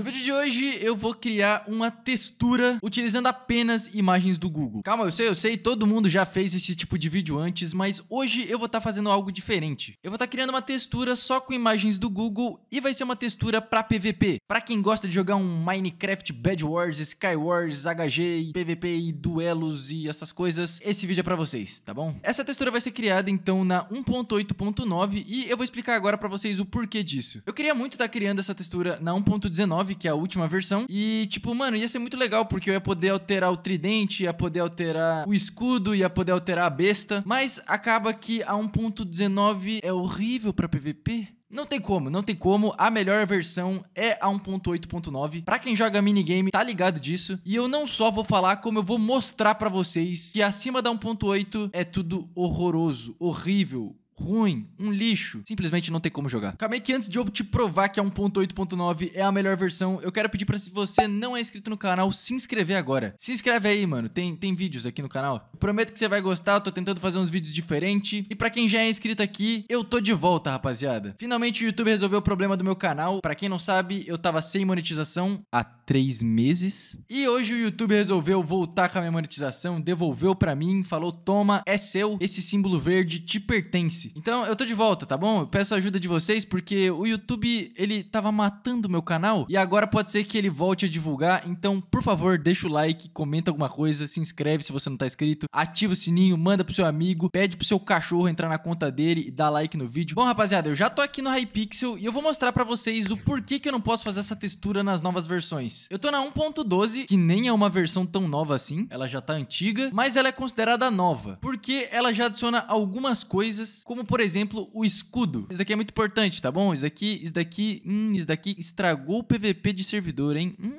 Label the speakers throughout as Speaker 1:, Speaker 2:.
Speaker 1: No vídeo de hoje eu vou criar uma textura utilizando apenas imagens do Google. Calma, eu sei, eu sei, todo mundo já fez esse tipo de vídeo antes, mas hoje eu vou estar tá fazendo algo diferente. Eu vou estar tá criando uma textura só com imagens do Google e vai ser uma textura para PVP. Para quem gosta de jogar um Minecraft, Bad Wars, Sky Wars, HG, PVP e duelos e essas coisas, esse vídeo é para vocês, tá bom? Essa textura vai ser criada então na 1.8.9 e eu vou explicar agora para vocês o porquê disso. Eu queria muito estar tá criando essa textura na 1.19 9, que é a última versão. E, tipo, mano, ia ser muito legal, porque eu ia poder alterar o tridente, ia poder alterar o escudo, ia poder alterar a besta. Mas acaba que a 1.19 é horrível para PVP. Não tem como, não tem como. A melhor versão é a 1.8.9. Para quem joga minigame, tá ligado disso. E eu não só vou falar, como eu vou mostrar para vocês que acima da 1.8 é tudo horroroso, horrível, ruim, um lixo. Simplesmente não tem como jogar. Acabei que antes de eu te provar que a é 1.8.9 é a melhor versão, eu quero pedir pra se você não é inscrito no canal, se inscrever agora. Se inscreve aí, mano. Tem, tem vídeos aqui no canal. Eu prometo que você vai gostar, eu tô tentando fazer uns vídeos diferentes. E pra quem já é inscrito aqui, eu tô de volta, rapaziada. Finalmente o YouTube resolveu o problema do meu canal. Pra quem não sabe, eu tava sem monetização há três meses. E hoje o YouTube resolveu voltar com a minha monetização, devolveu pra mim, falou, toma, é seu, esse símbolo verde te pertence. Então eu tô de volta, tá bom? Eu peço a ajuda de vocês porque o YouTube, ele tava matando o meu canal e agora pode ser que ele volte a divulgar. Então, por favor, deixa o like, comenta alguma coisa, se inscreve se você não tá inscrito, ativa o sininho, manda pro seu amigo, pede pro seu cachorro entrar na conta dele e dar like no vídeo. Bom, rapaziada, eu já tô aqui no Hypixel e eu vou mostrar pra vocês o porquê que eu não posso fazer essa textura nas novas versões. Eu tô na 1.12, que nem é uma versão tão nova assim, ela já tá antiga, mas ela é considerada nova, porque ela já adiciona algumas coisas, como como por exemplo o escudo. Isso daqui é muito importante, tá bom? Isso daqui, isso daqui, hum, isso daqui estragou o PVP de servidor, hein? Hum.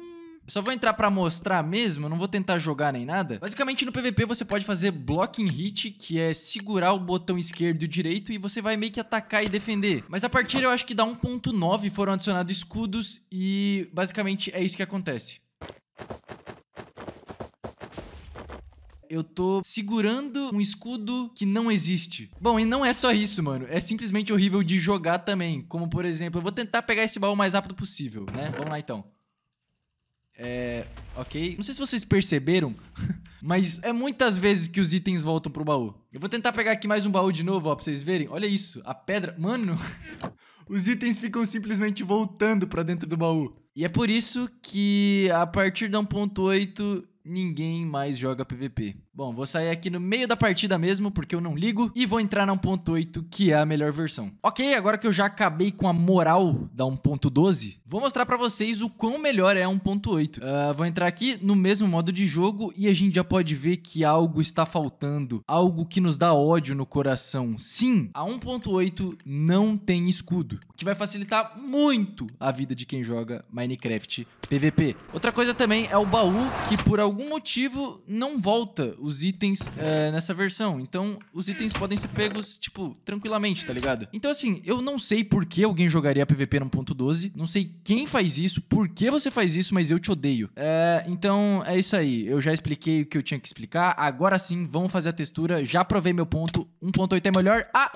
Speaker 1: só vou entrar pra mostrar mesmo, não vou tentar jogar nem nada. Basicamente, no PVP você pode fazer blocking hit, que é segurar o botão esquerdo e o direito, e você vai meio que atacar e defender. Mas a partir, eu acho que dá 1.9 foram adicionados escudos, e basicamente é isso que acontece. eu tô segurando um escudo que não existe. Bom, e não é só isso, mano. É simplesmente horrível de jogar também. Como, por exemplo, eu vou tentar pegar esse baú o mais rápido possível, né? Vamos lá, então. É. Ok. Não sei se vocês perceberam, mas é muitas vezes que os itens voltam pro baú. Eu vou tentar pegar aqui mais um baú de novo, ó, pra vocês verem. Olha isso. A pedra. Mano, os itens ficam simplesmente voltando pra dentro do baú. E é por isso que a partir da 1.8 ninguém mais joga PVP. Bom, vou sair aqui no meio da partida mesmo, porque eu não ligo, e vou entrar na 1.8, que é a melhor versão. Ok, agora que eu já acabei com a moral da 1.12, vou mostrar pra vocês o quão melhor é a 1.8. Uh, ah, vou entrar aqui no mesmo modo de jogo, e a gente já pode ver que algo está faltando, algo que nos dá ódio no coração. Sim, a 1.8 não tem escudo, o que vai facilitar muito a vida de quem joga Minecraft PVP. Outra coisa também é o baú, que por algum motivo não volta os itens é, nessa versão. Então, os itens podem ser pegos, tipo, tranquilamente, tá ligado? Então, assim, eu não sei por que alguém jogaria PVP no ponto 12. Não sei quem faz isso, por que você faz isso, mas eu te odeio. É, então, é isso aí. Eu já expliquei o que eu tinha que explicar. Agora sim, vamos fazer a textura. Já provei meu ponto. 1.8 é melhor. Ah!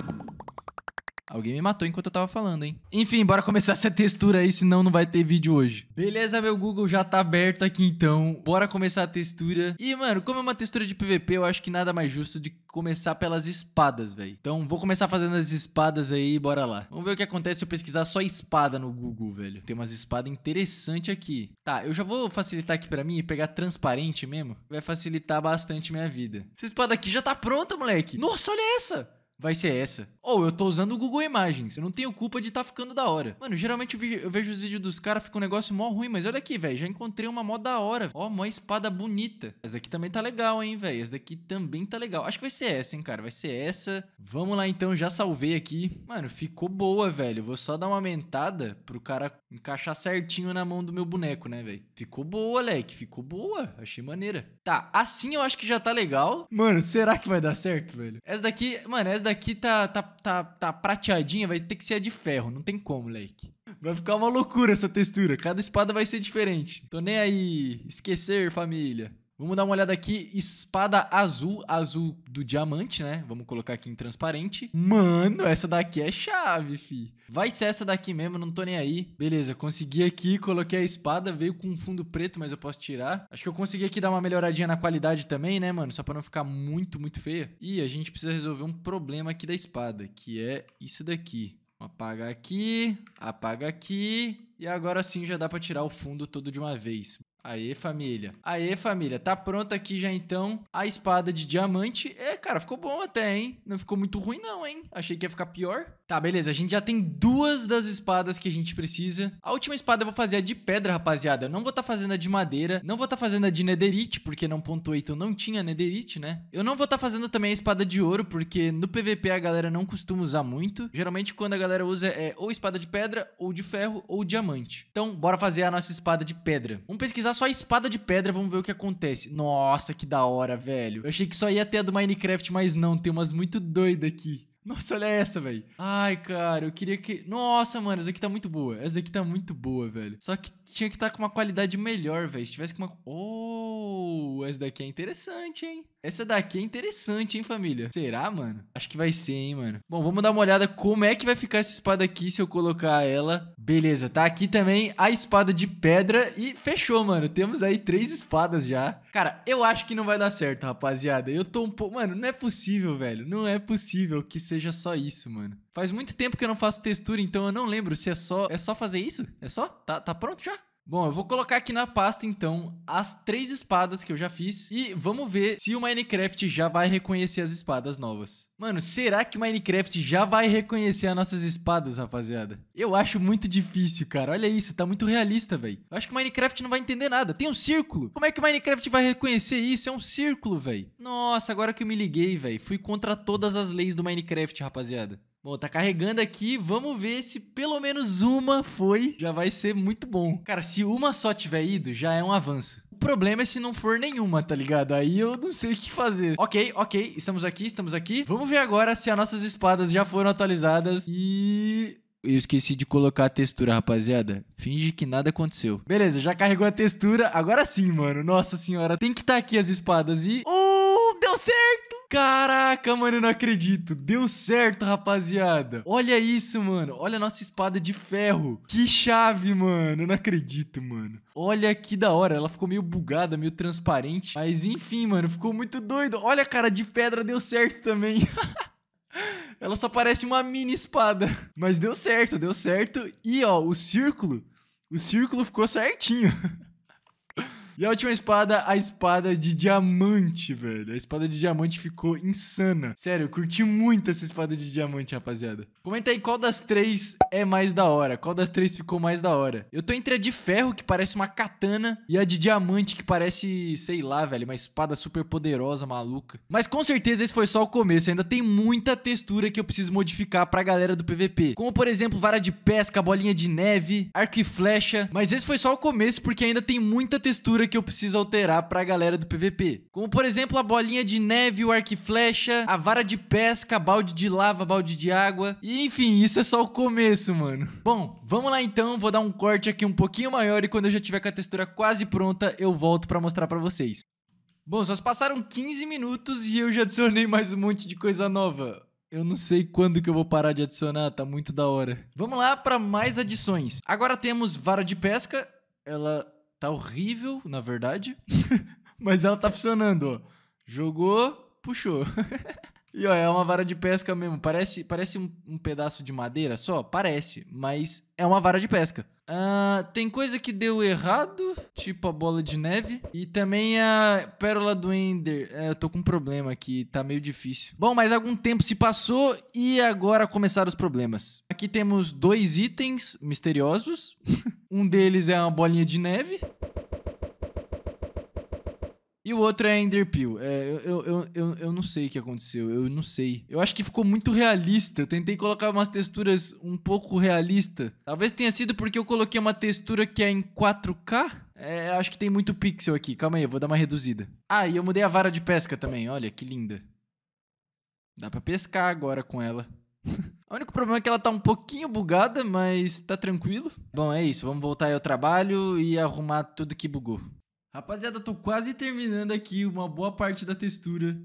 Speaker 1: Alguém me matou enquanto eu tava falando, hein? Enfim, bora começar essa textura aí, senão não vai ter vídeo hoje. Beleza, meu Google já tá aberto aqui então. Bora começar a textura. E, mano, como é uma textura de PVP, eu acho que nada mais justo de começar pelas espadas, velho. Então, vou começar fazendo as espadas aí bora lá. Vamos ver o que acontece se eu pesquisar só espada no Google, velho. Tem umas espadas interessantes aqui. Tá, eu já vou facilitar aqui pra mim e pegar transparente mesmo. Vai facilitar bastante minha vida. Essa espada aqui já tá pronta, moleque. Nossa, olha essa! vai ser essa. Ou oh, eu tô usando o Google Imagens. Eu não tenho culpa de tá ficando da hora. Mano, geralmente eu, vejo os vídeos dos caras, fica um negócio mó ruim, mas olha aqui, velho. Já encontrei uma mó da hora. Ó, oh, mó espada bonita. Essa daqui também tá legal, hein, velho. Essa daqui também tá legal. Acho que vai ser essa, hein, cara. Vai ser essa. Vamos lá, então. Já salvei aqui. Mano, ficou boa, velho. Vou só dar uma aumentada pro cara encaixar certinho na mão do meu boneco, né, velho? Ficou boa, leque. Ficou boa. Achei maneira. Tá, assim eu acho que já tá legal. Mano, será que vai dar certo, velho? Essa daqui, mano, essa daqui tá, tá, tá, tá prateadinha, vai ter que ser a de ferro. Não tem como, moleque. Vai ficar uma loucura essa textura. Cada espada vai ser diferente. Tô nem aí. Esquecer, família. Vamos dar uma olhada aqui, espada azul, azul do diamante, né? Vamos colocar aqui em transparente. Mano, essa daqui é chave, fi. Vai ser essa daqui mesmo, não tô nem aí. Beleza, consegui aqui, coloquei a espada, veio com um fundo preto, mas eu posso tirar. Acho que eu consegui aqui dar uma melhoradinha na qualidade também, né, mano? Só pra não ficar muito, muito feia. E a gente precisa resolver um problema aqui da espada, que é isso daqui. Apaga aqui, apaga aqui, e agora sim já dá para tirar o fundo todo de uma vez. Aê, família. Aê, família. Tá pronta aqui já então a espada de diamante. É, cara, ficou bom até, hein? Não ficou muito ruim não, hein? Achei que ia ficar pior. Tá, beleza. A gente já tem duas das espadas que a gente precisa. A última espada eu vou fazer a de pedra, rapaziada. Eu não vou estar tá fazendo a de madeira. Não vou estar tá fazendo a de netherite, porque não ponto então não tinha netherite, né? Eu não vou estar tá fazendo também a espada de ouro, porque no PVP a galera não costuma usar muito. Geralmente quando a galera usa é ou espada de pedra, ou de ferro, ou diamante. Então, bora fazer a nossa espada de pedra. Vamos pesquisar só a espada de pedra, vamos ver o que acontece. Nossa, que da hora, velho. Eu achei que só ia ter a do Minecraft, mas não, tem umas muito doidas aqui. Nossa, olha essa, velho. Ai, cara, eu queria que... Nossa, mano, essa daqui tá muito boa. Essa daqui tá muito boa, velho. Só que tinha que estar tá com uma qualidade melhor, velho. Se tivesse com uma... Oh, essa daqui é interessante, hein? Essa daqui é interessante, hein, família? Será, mano? Acho que vai ser, hein, mano? Bom, vamos dar uma olhada como é que vai ficar essa espada aqui se eu colocar ela. Beleza, tá aqui também a espada de pedra e fechou, mano. Temos aí três espadas já. Cara, eu acho que não vai dar certo, rapaziada. Eu tô um pouco... Mano, não é possível, velho. Não é possível que seja só isso, mano. Faz muito tempo que eu não faço textura, então eu não lembro se é só... É só fazer isso? É só? Tá, tá pronto já? Bom, eu vou colocar aqui na pasta então as três espadas que eu já fiz e vamos ver se o Minecraft já vai reconhecer as espadas novas. Mano, será que o Minecraft já vai reconhecer as nossas espadas, rapaziada? Eu acho muito difícil, cara. Olha isso, tá muito realista, velho. Eu acho que o Minecraft não vai entender nada. Tem um círculo. Como é que o Minecraft vai reconhecer isso? É um círculo, velho. Nossa, agora que eu me liguei, velho. Fui contra todas as leis do Minecraft, rapaziada. Bom, tá carregando aqui. Vamos ver se pelo menos uma foi. Já vai ser muito bom. Cara, se uma só tiver ido, já é um avanço. O problema é se não for nenhuma, tá ligado? Aí eu não sei o que fazer. Ok, ok, estamos aqui, estamos aqui. Vamos ver agora se as nossas espadas já foram atualizadas e... Eu esqueci de colocar a textura, rapaziada. Finge que nada aconteceu. Beleza, já carregou a textura. Agora sim, mano. Nossa senhora. Tem que estar tá aqui as espadas e... Uh, deu certo! Caraca, mano, eu não acredito. Deu certo, rapaziada. Olha isso, mano. Olha a nossa espada de ferro. Que chave, mano. Eu não acredito, mano. Olha que da hora. Ela ficou meio bugada, meio transparente. Mas enfim, mano, ficou muito doido. Olha, a cara, de pedra deu certo também. Ela só parece uma mini espada. Mas deu certo, deu certo. E, ó, o círculo... O círculo ficou certinho. E a última espada, a espada de diamante, velho. A espada de diamante ficou insana. Sério, eu curti muito essa espada de diamante, rapaziada. Comenta aí qual das três é mais da hora. Qual das três ficou mais da hora. Eu tô entre a de ferro, que parece uma katana, e a de diamante, que parece, sei lá, velho, uma espada super poderosa, maluca. Mas com certeza esse foi só o começo. Ainda tem muita textura que eu preciso modificar pra galera do PVP. Como, por exemplo, vara de pesca, bolinha de neve, arco e flecha. Mas esse foi só o começo, porque ainda tem muita textura estrutura que eu preciso alterar pra galera do PVP. Como, por exemplo, a bolinha de neve, o arco e flecha, a vara de pesca, balde de lava, balde de água. E, enfim, isso é só o começo, mano. Bom, vamos lá então. Vou dar um corte aqui um pouquinho maior e quando eu já tiver com a textura quase pronta, eu volto pra mostrar pra vocês. Bom, só passaram 15 minutos e eu já adicionei mais um monte de coisa nova. Eu não sei quando que eu vou parar de adicionar, tá muito da hora. Vamos lá para mais adições. Agora temos vara de pesca. Ela tá horrível, na verdade, mas ela tá funcionando, ó. Jogou, puxou. e ó, é uma vara de pesca mesmo. Parece, parece um, um pedaço de madeira só? Parece, mas é uma vara de pesca. Uh, tem coisa que deu errado, tipo a bola de neve. E também a pérola do Ender. É, eu tô com um problema aqui, tá meio difícil. Bom, mas algum tempo se passou e agora começaram os problemas. Aqui temos dois itens misteriosos. Um deles é uma bolinha de neve. E o outro é Enderpeel. É, eu, eu, eu, eu não sei o que aconteceu, eu não sei. Eu acho que ficou muito realista. Eu tentei colocar umas texturas um pouco realista. Talvez tenha sido porque eu coloquei uma textura que é em 4K. É, acho que tem muito pixel aqui. Calma aí, eu vou dar uma reduzida. Ah, e eu mudei a vara de pesca também. Olha, que linda. Dá pra pescar agora com ela. O único problema é que ela tá um pouquinho bugada, mas tá tranquilo. Bom, é isso. Vamos voltar aí ao trabalho e arrumar tudo que bugou. Rapaziada, tô quase terminando aqui uma boa parte da textura.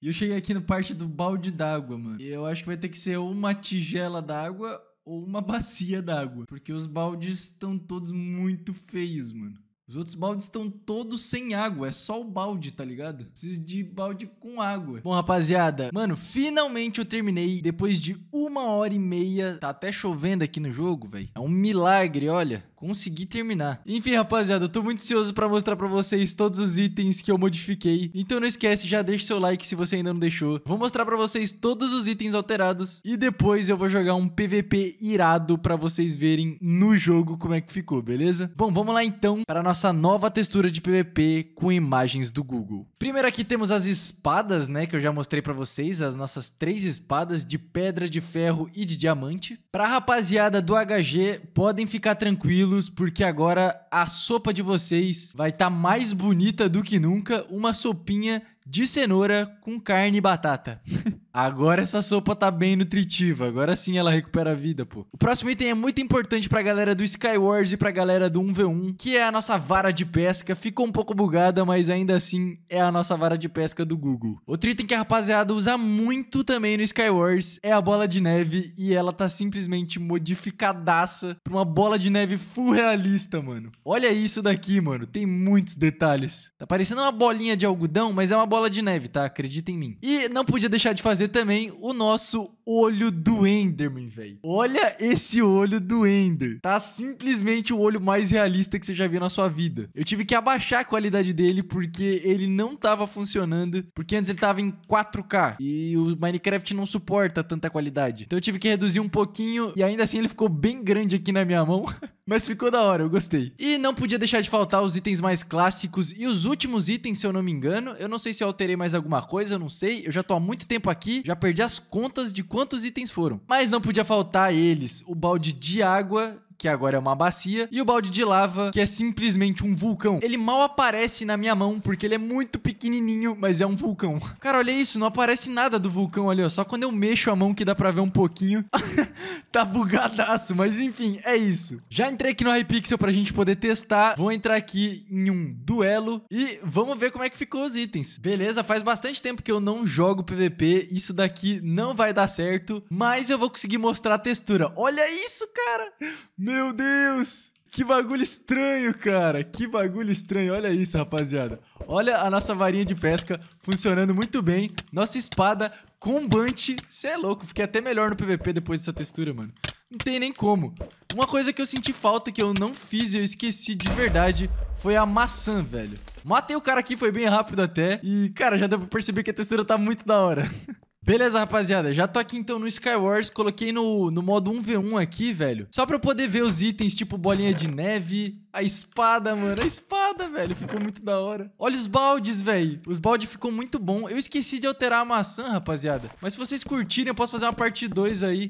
Speaker 1: E eu cheguei aqui na parte do balde d'água, mano. E eu acho que vai ter que ser uma tigela d'água ou uma bacia d'água. Porque os baldes estão todos muito feios, mano. Os outros baldes estão todos sem água. É só o balde, tá ligado? Preciso de balde com água. Bom, rapaziada. Mano, finalmente eu terminei. Depois de uma hora e meia. Tá até chovendo aqui no jogo, velho. É um milagre, olha. Consegui terminar. Enfim, rapaziada. Eu tô muito ansioso pra mostrar pra vocês todos os itens que eu modifiquei. Então não esquece, já deixa seu like se você ainda não deixou. Vou mostrar pra vocês todos os itens alterados. E depois eu vou jogar um PVP irado pra vocês verem no jogo como é que ficou, beleza? Bom, vamos lá então para nossa nossa nova textura de PVP com imagens do Google. Primeiro aqui temos as espadas, né, que eu já mostrei para vocês, as nossas três espadas de pedra, de ferro e de diamante. Pra rapaziada do HG, podem ficar tranquilos, porque agora a sopa de vocês vai estar tá mais bonita do que nunca, uma sopinha de cenoura com carne e batata. Agora essa sopa tá bem nutritiva. Agora sim ela recupera a vida, pô. O próximo item é muito importante pra galera do Skywars e pra galera do 1v1, que é a nossa vara de pesca. Ficou um pouco bugada, mas ainda assim é a nossa vara de pesca do Google. Outro item que a rapaziada usa muito também no Skywars é a bola de neve e ela tá simplesmente modificadaça pra uma bola de neve full realista, mano. Olha isso daqui, mano. Tem muitos detalhes. Tá parecendo uma bolinha de algodão, mas é uma bola de neve, tá? Acredita em mim. E não podia deixar de fazer trazer também o nosso olho do Enderman, velho. Olha esse olho do Ender. Tá simplesmente o olho mais realista que você já viu na sua vida. Eu tive que abaixar a qualidade dele porque ele não tava funcionando, porque antes ele tava em 4K e o Minecraft não suporta tanta qualidade. Então eu tive que reduzir um pouquinho e ainda assim ele ficou bem grande aqui na minha mão. Mas ficou da hora, eu gostei. E não podia deixar de faltar os itens mais clássicos e os últimos itens, se eu não me engano. Eu não sei se eu alterei mais alguma coisa, eu não sei. Eu já tô há muito tempo aqui, já perdi as contas de quantos itens foram. Mas não podia faltar eles: o balde de água, que agora é uma bacia, e o balde de lava, que é simplesmente um vulcão. Ele mal aparece na minha mão, porque ele é muito pequenininho, mas é um vulcão. Cara, olha isso, não aparece nada do vulcão ali, ó. Só quando eu mexo a mão que dá pra ver um pouquinho. tá bugadaço, mas enfim, é isso. Já entrei aqui no Hypixel pra gente poder testar. Vou entrar aqui em um duelo e vamos ver como é que ficou os itens. Beleza, faz bastante tempo que eu não jogo PVP. Isso daqui não vai dar certo, mas eu vou conseguir mostrar a textura. Olha isso, cara! Meu meu Deus! Que bagulho estranho, cara. Que bagulho estranho. Olha isso, rapaziada. Olha a nossa varinha de pesca funcionando muito bem. Nossa espada, combante. Você é louco. Fiquei até melhor no PVP depois dessa textura, mano. Não tem nem como. Uma coisa que eu senti falta que eu não fiz e eu esqueci de verdade foi a maçã, velho. Matei o cara aqui, foi bem rápido até. E, cara, já deu pra perceber que a textura tá muito da hora. Beleza, rapaziada, já tô aqui então no Skywars, coloquei no, no modo 1v1 aqui, velho, só pra eu poder ver os itens, tipo bolinha de neve, a espada, mano, a espada, velho, ficou muito da hora. Olha os baldes, velho, os baldes ficou muito bom, eu esqueci de alterar a maçã, rapaziada, mas se vocês curtirem eu posso fazer uma parte 2 aí,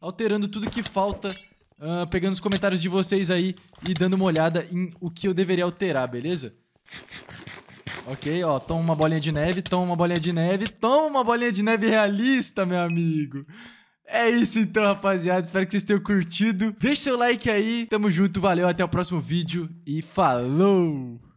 Speaker 1: alterando tudo que falta, uh, pegando os comentários de vocês aí e dando uma olhada em o que eu deveria alterar, beleza? Ok, ó, toma uma bolinha de neve, toma uma bolinha de neve, toma uma bolinha de neve realista, meu amigo. É isso então, rapaziada. Espero que vocês tenham curtido. Deixa seu like aí. Tamo junto, valeu, até o próximo vídeo e falou!